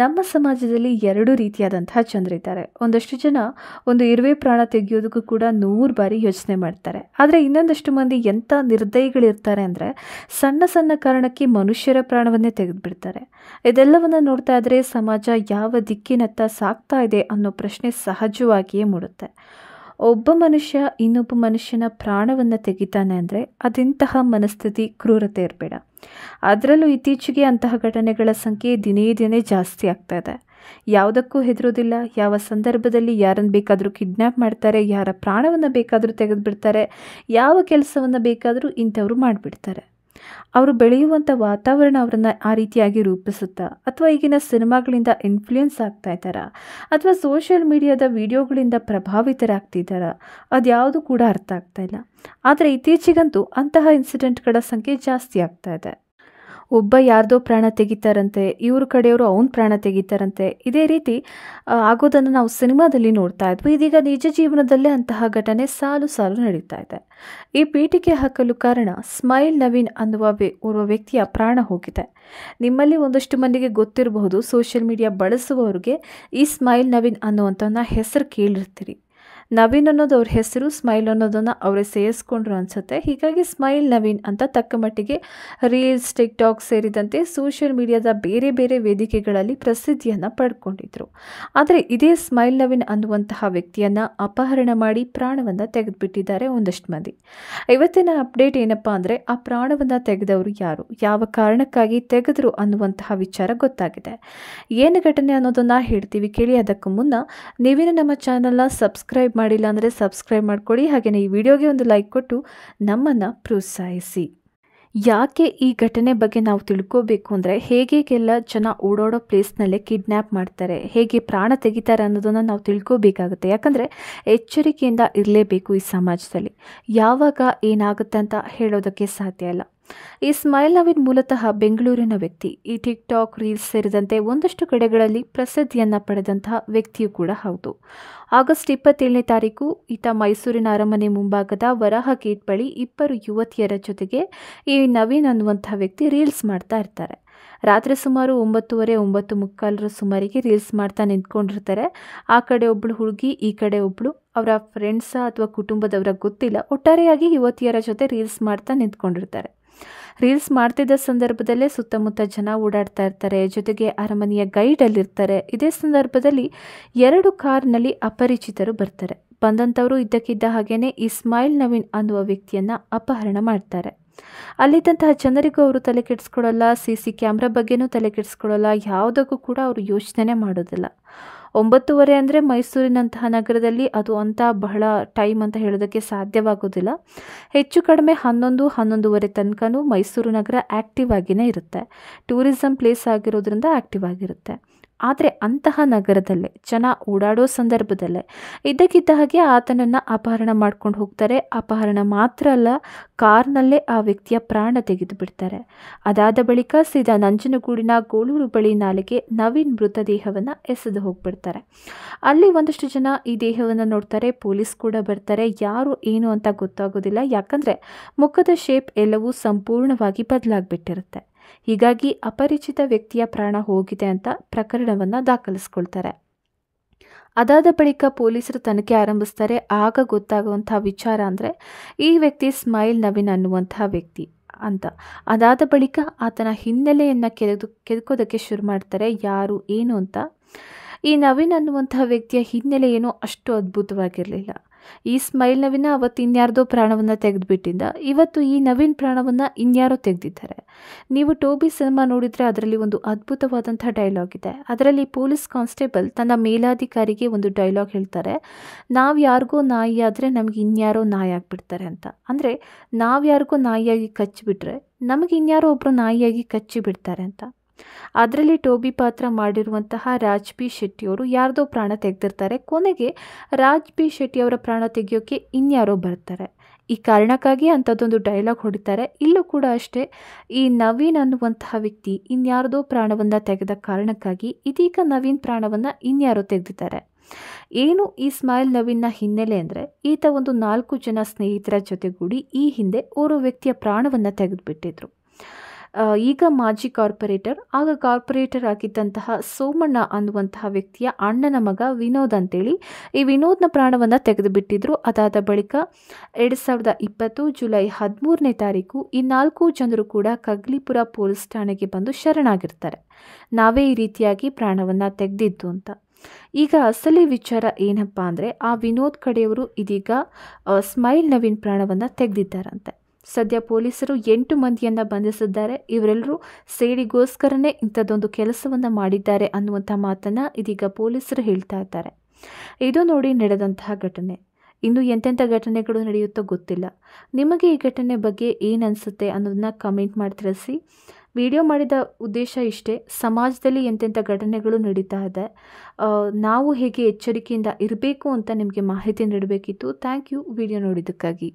ನಮ್ಮ ಸಮಾಜದಲ್ಲಿ ಎರಡು ರೀತಿಯಾದಂತಹ ಜನರಿದ್ದಾರೆ ಒಂದಷ್ಟು ಜನ ಒಂದು ಇರುವೆ ಪ್ರಾಣ ತೆಗೆಯೋದಕ್ಕೂ ಕೂಡ ನೂರು ಬಾರಿ ಯೋಚನೆ ಮಾಡ್ತಾರೆ ಆದರೆ ಇನ್ನೊಂದಷ್ಟು ಮಂದಿ ಎಂಥ ನಿರ್ದಯಿಗಳಿರ್ತಾರೆ ಅಂದರೆ ಸಣ್ಣ ಸಣ್ಣ ಕಾರಣಕ್ಕೆ ಮನುಷ್ಯರ ಪ್ರಾಣವನ್ನೇ ತೆಗೆದುಬಿಡ್ತಾರೆ ಇದೆಲ್ಲವನ್ನು ನೋಡ್ತಾ ಇದ್ರೆ ಸಮಾಜ ಯಾವ ದಿಕ್ಕಿನತ್ತ ಸಾಗ್ತಾ ಇದೆ ಅನ್ನೋ ಪ್ರಶ್ನೆ ಸಹಜವಾಗಿಯೇ ಮೂಡುತ್ತೆ ಒಬ್ಬ ಮನುಷ್ಯ ಇನ್ನೊಬ್ಬ ಮನುಷ್ಯನ ಪ್ರಾಣವನ್ನು ತೆಗಿತಾನೆ ಅಂದರೆ ಅದಿಂತಹ ಮನಸ್ಥಿತಿ ಕ್ರೂರತೆ ಇರಬೇಡ ಅದರಲ್ಲೂ ಇತ್ತೀಚೆಗೆ ಅಂತಹ ಘಟನೆಗಳ ಸಂಖ್ಯೆ ದಿನೇ ದಿನೇ ಜಾಸ್ತಿ ಆಗ್ತಾ ಇದೆ ಯಾವುದಕ್ಕೂ ಹೆದರೋದಿಲ್ಲ ಯಾವ ಸಂದರ್ಭದಲ್ಲಿ ಯಾರನ್ನು ಬೇಕಾದರೂ ಕಿಡ್ನ್ಯಾಪ್ ಮಾಡ್ತಾರೆ ಯಾರ ಪ್ರಾಣವನ್ನು ಬೇಕಾದರೂ ತೆಗೆದುಬಿಡ್ತಾರೆ ಯಾವ ಕೆಲಸವನ್ನು ಬೇಕಾದರೂ ಇಂಥವರು ಮಾಡಿಬಿಡ್ತಾರೆ ಅವರು ಬೆಳೆಯುವಂಥ ವಾತಾವರಣ ಅವರನ್ನು ಆ ರೀತಿಯಾಗಿ ರೂಪಿಸುತ್ತಾ ಅಥವಾ ಈಗಿನ ಸಿನಿಮಾಗಳಿಂದ ಇನ್ಫ್ಲೂಯೆನ್ಸ್ ಆಗ್ತಾ ಇದ್ದಾರಾ ಅಥವಾ ಸೋಷಿಯಲ್ ಮೀಡಿಯಾದ ವಿಡಿಯೋಗಳಿಂದ ಪ್ರಭಾವಿತರಾಗ್ತಿದ್ದಾರಾ ಅದ್ಯಾವುದು ಕೂಡ ಅರ್ಥ ಆಗ್ತಾ ಇಲ್ಲ ಆದರೆ ಇತ್ತೀಚೆಗಂತೂ ಅಂತಹ ಇನ್ಸಿಡೆಂಟ್ಗಳ ಸಂಖ್ಯೆ ಜಾಸ್ತಿ ಆಗ್ತಾ ಇದೆ ಒಬ್ಬ ಯಾರ್ದೋ ಪ್ರಾಣ ತೆಗಿತಾರಂತೆ ಇವ್ರ ಕಡೆಯವರು ಅವನ ಪ್ರಾಣ ತೆಗಿತಾರಂತೆ ಇದೇ ರೀತಿ ಆಗೋದನ್ನು ನಾವು ಸಿನಿಮಾದಲ್ಲಿ ನೋಡ್ತಾ ಇದ್ವಿ ಇದೀಗ ನಿಜ ಜೀವನದಲ್ಲೇ ಅಂತಹ ಘಟನೆ ಸಾಲು ಸಾಲು ನಡೀತಾ ಇದೆ ಈ ಪೀಠಿಕೆ ಹಾಕಲು ಕಾರಣ ಸ್ಮೈಲ್ ನವೀನ್ ಅನ್ನುವ ಓರ್ವ ವ್ಯಕ್ತಿಯ ಪ್ರಾಣ ಹೋಗಿದೆ ನಿಮ್ಮಲ್ಲಿ ಒಂದಷ್ಟು ಮಂದಿಗೆ ಗೊತ್ತಿರಬಹುದು ಸೋಷಿಯಲ್ ಮೀಡಿಯಾ ಬಳಸುವವರಿಗೆ ಈ ಸ್ಮೈಲ್ ನವೀನ್ ಅನ್ನುವಂಥ ಹೆಸರು ಕೇಳಿರ್ತೀರಿ ನವೀನ್ ಅನ್ನೋದು ಅವ್ರ ಹೆಸರು ಸ್ಮೈಲ್ ಅನ್ನೋದನ್ನು ಅವರೇ ಸೇರಿಸ್ಕೊಂಡ್ರು ಅನಿಸುತ್ತೆ ಹೀಗಾಗಿ ಸ್ಮೈಲ್ ನವೀನ್ ಅಂತ ತಕ್ಕ ಮಟ್ಟಿಗೆ ರೀಲ್ಸ್ ಟಿಕ್ ಟಾಕ್ ಸೇರಿದಂತೆ ಸೋಷಿಯಲ್ ಮೀಡಿಯಾದ ಬೇರೆ ಬೇರೆ ವೇದಿಕೆಗಳಲ್ಲಿ ಪ್ರಸಿದ್ಧಿಯನ್ನು ಪಡ್ಕೊಂಡಿದ್ರು ಆದರೆ ಇದೇ ಸ್ಮೈಲ್ ನವೀನ್ ಅನ್ನುವಂತಹ ವ್ಯಕ್ತಿಯನ್ನು ಅಪಹರಣ ಮಾಡಿ ಪ್ರಾಣವನ್ನು ತೆಗೆದುಬಿಟ್ಟಿದ್ದಾರೆ ಒಂದಷ್ಟು ಮಂದಿ ಇವತ್ತಿನ ಅಪ್ಡೇಟ್ ಏನಪ್ಪಾ ಅಂದರೆ ಆ ಪ್ರಾಣವನ್ನು ತೆಗೆದವರು ಯಾರು ಯಾವ ಕಾರಣಕ್ಕಾಗಿ ತೆಗೆದ್ರು ಅನ್ನುವಂತಹ ವಿಚಾರ ಗೊತ್ತಾಗಿದೆ ಏನು ಘಟನೆ ಅನ್ನೋದನ್ನು ಹೇಳ್ತೀವಿ ಕೇಳಿ ಅದಕ್ಕೂ ಮುನ್ನ ನೀವೇನು ನಮ್ಮ ಚಾನಲ್ನ ಸಬ್ಸ್ಕ್ರೈಬ್ ಮಾಡಿಲ್ಲ ಅಂದರೆ ಸಬ್ಸ್ಕ್ರೈಬ್ ಮಾಡಿಕೊಡಿ ಹಾಗೆಯೇ ಈ ವಿಡಿಯೋಗೆ ಒಂದು ಲೈಕ್ ಕೊಟ್ಟು ನಮ್ಮನ್ನು ಪ್ರೋತ್ಸಾಹಿಸಿ ಯಾಕೆ ಈ ಘಟನೆ ಬಗ್ಗೆ ನಾವು ತಿಳ್ಕೋಬೇಕು ಅಂದರೆ ಹೇಗೆಲ್ಲ ಜನ ಓಡಾಡೋ ಪ್ಲೇಸ್ನಲ್ಲೇ ಕಿಡ್ನ್ಯಾಪ್ ಮಾಡ್ತಾರೆ ಹೇಗೆ ಪ್ರಾಣ ತೆಗಿತಾರೆ ಅನ್ನೋದನ್ನು ನಾವು ತಿಳ್ಕೋಬೇಕಾಗುತ್ತೆ ಯಾಕಂದರೆ ಎಚ್ಚರಿಕೆಯಿಂದ ಇರಲೇಬೇಕು ಈ ಸಮಾಜದಲ್ಲಿ ಯಾವಾಗ ಏನಾಗುತ್ತೆ ಅಂತ ಹೇಳೋದಕ್ಕೆ ಸಾಧ್ಯ ಇಲ್ಲ ಈ ಸ್ಮೈಲ್ ನವೀನ್ ಮೂಲತಃ ಬೆಂಗಳೂರಿನ ವ್ಯಕ್ತಿ ಈ ಟಿಕ್ ಟಾಕ್ ರೀಲ್ಸ್ ಸೇರಿದಂತೆ ಒಂದಷ್ಟು ಕಡೆಗಳಲ್ಲಿ ಪ್ರಸಿದ್ಧಿಯನ್ನು ಪಡೆದಂತಹ ವ್ಯಕ್ತಿಯೂ ಕೂಡ ಹೌದು ಆಗಸ್ಟ್ ಇಪ್ಪತ್ತೇಳನೇ ತಾರೀಕು ಈತ ಮೈಸೂರಿನ ಅರಮನೆ ಮುಂಭಾಗದ ವರಾಹ ಗೇಟ್ ಬಳಿ ಇಬ್ಬರು ಯುವತಿಯರ ಜೊತೆಗೆ ಈ ನವೀನ್ ಅನ್ನುವಂತಹ ವ್ಯಕ್ತಿ ರೀಲ್ಸ್ ಮಾಡ್ತಾ ಇರ್ತಾರೆ ರಾತ್ರಿ ಸುಮಾರು ಒಂಬತ್ತುವರೆ ಒಂಬತ್ತು ಮುಕ್ಕಾಲರ ಸುಮಾರಿಗೆ ರೀಲ್ಸ್ ಮಾಡ್ತಾ ನಿಂತ್ಕೊಂಡಿರ್ತಾರೆ ಆ ಕಡೆ ಒಬ್ಬಳು ಹುಡುಗಿ ಈ ಕಡೆ ಒಬ್ಬಳು ಅವರ ಫ್ರೆಂಡ್ಸ ಅಥವಾ ಕುಟುಂಬದವರ ಗೊತ್ತಿಲ್ಲ ಒಟ್ಟಾರೆಯಾಗಿ ಯುವತಿಯರ ಜೊತೆ ರೀಲ್ಸ್ ಮಾಡ್ತಾ ನಿಂತ್ಕೊಂಡಿರ್ತಾರೆ ರೀಲ್ಸ್ ಮಾಡ್ತಿದ್ದ ಸಂದರ್ಭದಲ್ಲೇ ಸುತ್ತಮುತ್ತ ಜನ ಓಡಾಡ್ತಾ ಇರ್ತಾರೆ ಜೊತೆಗೆ ಅರಮನೆಯ ಗೈಡಲ್ಲಿರ್ತಾರೆ ಇದೇ ಸಂದರ್ಭದಲ್ಲಿ ಎರಡು ಕಾರ್ನಲ್ಲಿ ಅಪರಿಚಿತರು ಬರ್ತಾರೆ ಬಂದಂಥವರು ಇದ್ದಕ್ಕಿದ್ದ ಹಾಗೇನೆ ಇಸ್ಮಾಯಿಲ್ ನವೀನ್ ಅನ್ನುವ ವ್ಯಕ್ತಿಯನ್ನು ಅಪಹರಣ ಮಾಡ್ತಾರೆ ಅಲ್ಲಿದ್ದಂತಹ ಜನರಿಗೂ ಅವರು ತಲೆ ಕೆಡಿಸ್ಕೊಡಲ್ಲ ಸಿ ಸಿ ಕ್ಯಾಮ್ರಾ ಬಗ್ಗೆನೂ ತಲೆ ಕೆಡಿಸ್ಕೊಳ್ಳಲ್ಲ ಯಾವುದಕ್ಕೂ ಕೂಡ ಅವರು ಯೋಚನೆ ಮಾಡೋದಿಲ್ಲ ಒಂಬತ್ತುವರೆ ಅಂದರೆ ಮೈಸೂರಿನಂತಹ ನಗರದಲ್ಲಿ ಅದು ಅಂತ ಬಹಳ ಟೈಮ್ ಅಂತ ಹೇಳೋದಕ್ಕೆ ಸಾಧ್ಯವಾಗೋದಿಲ್ಲ ಹೆಚ್ಚು ಕಡಿಮೆ ಹನ್ನೊಂದು ಹನ್ನೊಂದುವರೆ ತನಕನೂ ಮೈಸೂರು ನಗರ ಆ್ಯಕ್ಟಿವ್ ಆಗಿಯೇ ಇರುತ್ತೆ ಟೂರಿಸಮ್ ಪ್ಲೇಸ್ ಆಗಿರೋದ್ರಿಂದ ಆ್ಯಕ್ಟಿವ್ ಆಗಿರುತ್ತೆ ಆದರೆ ಅಂತಹ ನಗರದಲ್ಲೇ ಜನ ಓಡಾಡೋ ಸಂದರ್ಭದಲ್ಲೇ ಇದ್ದಕ್ಕಿದ್ದ ಹಾಗೆ ಆತನನ್ನು ಅಪಹರಣ ಮಾಡ್ಕೊಂಡು ಹೋಗ್ತಾರೆ ಅಪಹರಣ ಮಾತ್ರ ಅಲ್ಲ ಕಾರ್ನಲ್ಲೇ ಆ ವ್ಯಕ್ತಿಯ ಪ್ರಾಣ ತೆಗೆದು ಬಿಡ್ತಾರೆ ಅದಾದ ಬಳಿಕ ಸೀದಾ ನಂಜನಗೂಡಿನ ಗೋಳೂರು ಬಳಿ ನಾಲೆಗೆ ನವೀನ್ ಮೃತದೇಹವನ್ನು ಎಸೆದು ಹೋಗ್ಬಿಡ್ತಾರೆ ಅಲ್ಲಿ ಒಂದಷ್ಟು ಜನ ಈ ದೇಹವನ್ನು ನೋಡ್ತಾರೆ ಪೊಲೀಸ್ ಕೂಡ ಬರ್ತಾರೆ ಯಾರು ಏನು ಅಂತ ಗೊತ್ತಾಗೋದಿಲ್ಲ ಯಾಕಂದರೆ ಮುಖದ ಶೇಪ್ ಎಲ್ಲವೂ ಸಂಪೂರ್ಣವಾಗಿ ಬದಲಾಗಿಬಿಟ್ಟಿರುತ್ತೆ ಹೀಗಾಗಿ ಅಪರಿಚಿತ ವ್ಯಕ್ತಿಯ ಪ್ರಾಣ ಹೋಗಿದೆ ಅಂತ ಪ್ರಕರಣವನ್ನು ದಾಖಲಿಸ್ಕೊಳ್ತಾರೆ ಅದಾದ ಬಳಿಕ ಪೊಲೀಸರು ತನಿಖೆ ಆರಂಭಿಸ್ತಾರೆ ಆಗ ಗೊತ್ತಾಗುವಂತಹ ವಿಚಾರ ಅಂದರೆ ಈ ವ್ಯಕ್ತಿ ಸ್ಮೈಲ್ ನವೀನ್ ಅನ್ನುವಂತಹ ವ್ಯಕ್ತಿ ಅಂತ ಅದಾದ ಬಳಿಕ ಆತನ ಹಿನ್ನೆಲೆಯನ್ನು ಕೆರೆದು ಕೆದಕೋದಕ್ಕೆ ಶುರು ಮಾಡ್ತಾರೆ ಯಾರು ಏನು ಅಂತ ಈ ನವೀನ್ ಅನ್ನುವಂತಹ ವ್ಯಕ್ತಿಯ ಹಿನ್ನೆಲೆ ಏನೋ ಅಷ್ಟು ಅದ್ಭುತವಾಗಿರಲಿಲ್ಲ ಈ ಸ್ಮೈಲ್ ನವಿನ ಅವತ್ತು ಇನ್ಯಾರ್ದೋ ಪ್ರಾಣವನ್ನು ತೆಗೆದುಬಿಟ್ಟಿದ್ದ ಇವತ್ತು ಈ ನವೀನ್ ಪ್ರಾಣವನ್ನು ಇನ್ಯಾರೋ ತೆಗೆದಿದ್ದಾರೆ ನೀವು ಟೋಬಿ ಸಿನಿಮಾ ನೋಡಿದರೆ ಅದರಲ್ಲಿ ಒಂದು ಅದ್ಭುತವಾದಂಥ ಡೈಲಾಗ್ ಇದೆ ಅದರಲ್ಲಿ ಪೊಲೀಸ್ ಕಾನ್ಸ್ಟೇಬಲ್ ತನ್ನ ಮೇಲಾಧಿಕಾರಿಗೆ ಒಂದು ಡೈಲಾಗ್ ಹೇಳ್ತಾರೆ ನಾವು ಯಾರಿಗೋ ನಾಯಿ ಆದರೆ ನಮಗೆ ಇನ್ಯಾರೋ ನಾಯಿ ಆಗಿಬಿಡ್ತಾರೆ ಅಂತ ಅಂದರೆ ನಾವು ಯಾರಿಗೋ ನಾಯಿಯಾಗಿ ಕಚ್ಚಿಬಿಟ್ರೆ ನಮಗೆ ಇನ್ಯಾರೋ ಒಬ್ಬರು ನಾಯಿಯಾಗಿ ಕಚ್ಚಿಬಿಡ್ತಾರೆ ಅಂತ ಅದರಲ್ಲಿ ಟೋಬಿ ಪಾತ್ರ ಮಾಡಿರುವಂತಹ ರಾಜ್ ಬಿ ಶೆಟ್ಟಿಯವರು ಯಾರ್ದೋ ಪ್ರಾಣ ತೆಗೆದಿರ್ತಾರೆ ಕೊನೆಗೆ ರಾಜ್ ಬಿ ಶೆಟ್ಟಿಯವರ ಪ್ರಾಣ ತೆಗೆಯೋಕ್ಕೆ ಇನ್ಯಾರೋ ಬರ್ತಾರೆ ಈ ಕಾರಣಕ್ಕಾಗಿ ಅಂಥದ್ದೊಂದು ಡೈಲಾಗ್ ಹೊಡಿತಾರೆ ಇಲ್ಲೂ ಕೂಡ ಅಷ್ಟೇ ಈ ನವೀನ್ ಅನ್ನುವಂತಹ ವ್ಯಕ್ತಿ ಇನ್ಯಾರ್ದೋ ಪ್ರಾಣವನ್ನು ತೆಗೆದ ಕಾರಣಕ್ಕಾಗಿ ಇದೀಗ ನವೀನ್ ಪ್ರಾಣವನ್ನು ಇನ್ಯಾರೋ ತೆಗೆದಿದ್ದಾರೆ ಏನು ಈ ಸ್ಮೈಲ್ ನವೀನ್ನ ಹಿನ್ನೆಲೆ ಅಂದರೆ ಈತ ಒಂದು ನಾಲ್ಕು ಜನ ಸ್ನೇಹಿತರ ಜೊತೆಗೂಡಿ ಈ ಹಿಂದೆ ಓರ್ವ ವ್ಯಕ್ತಿಯ ಪ್ರಾಣವನ್ನು ತೆಗೆದುಬಿಟ್ಟಿದ್ರು ಈಗ ಮಾಜಿ ಕಾರ್ಪೊರೇಟರ್ ಆಗ ಕಾರ್ಪೊರೇಟರ್ ಆಗಿದ್ದಂತಹ ಸೋಮಣ್ಣ ಅನ್ನುವಂತಹ ವ್ಯಕ್ತಿಯ ಅಣ್ಣನ ಮಗ ವಿನೋದ್ ಅಂತೇಳಿ ಈ ವಿನೋದ್ನ ಪ್ರಾಣವನ್ನು ತೆಗೆದುಬಿಟ್ಟಿದ್ರು ಅದಾದ ಬಳಿಕ ಎರಡು ಸಾವಿರದ ಇಪ್ಪತ್ತು ಜುಲೈ ಹದಿಮೂರನೇ ತಾರೀಕು ಈ ನಾಲ್ಕು ಜನರು ಕೂಡ ಕಗ್ಲಿಪುರ ಪೊಲೀಸ್ ಠಾಣೆಗೆ ಬಂದು ಶರಣಾಗಿರ್ತಾರೆ ನಾವೇ ಈ ರೀತಿಯಾಗಿ ಪ್ರಾಣವನ್ನು ತೆಗೆದಿದ್ದು ಅಂತ ಈಗ ಅಸಲಿ ವಿಚಾರ ಏನಪ್ಪ ಅಂದರೆ ಆ ವಿನೋದ್ ಕಡೆಯವರು ಇದೀಗ ಸ್ಮೈಲ್ ನವೀನ್ ಪ್ರಾಣವನ್ನು ತೆಗೆದಿದ್ದಾರಂತೆ ಸದ್ಯ ಪೊಲೀಸರು ಎಂಟು ಮಂದಿಯನ್ನು ಬಂಧಿಸಿದ್ದಾರೆ ಇವರೆಲ್ಲರೂ ಸೇಡಿಗೋಸ್ಕರನೇ ಇಂಥದ್ದೊಂದು ಕೆಲಸವನ್ನು ಮಾಡಿದ್ದಾರೆ ಅನ್ನುವಂಥ ಮಾತನ್ನು ಇದೀಗ ಪೊಲೀಸರು ಹೇಳ್ತಾ ಇದ್ದಾರೆ ಇದು ನೋಡಿ ನಡೆದಂತಹ ಘಟನೆ ಇನ್ನು ಎಂತೆಂಥ ಘಟನೆಗಳು ನಡೆಯುತ್ತೋ ಗೊತ್ತಿಲ್ಲ ನಿಮಗೆ ಈ ಘಟನೆ ಬಗ್ಗೆ ಏನು ಅನ್ನೋದನ್ನ ಕಮೆಂಟ್ ಮಾಡಿ ತಿಳಿಸಿ ವಿಡಿಯೋ ಮಾಡಿದ ಉದ್ದೇಶ ಇಷ್ಟೇ ಸಮಾಜದಲ್ಲಿ ಎಂತೆಂಥ ಘಟನೆಗಳು ನಡೀತಾ ಇದೆ ನಾವು ಹೇಗೆ ಎಚ್ಚರಿಕೆಯಿಂದ ಇರಬೇಕು ಅಂತ ನಿಮಗೆ ಮಾಹಿತಿ ನೀಡಬೇಕಿತ್ತು ಥ್ಯಾಂಕ್ ಯು ವಿಡಿಯೋ ನೋಡಿದ್ದಕ್ಕಾಗಿ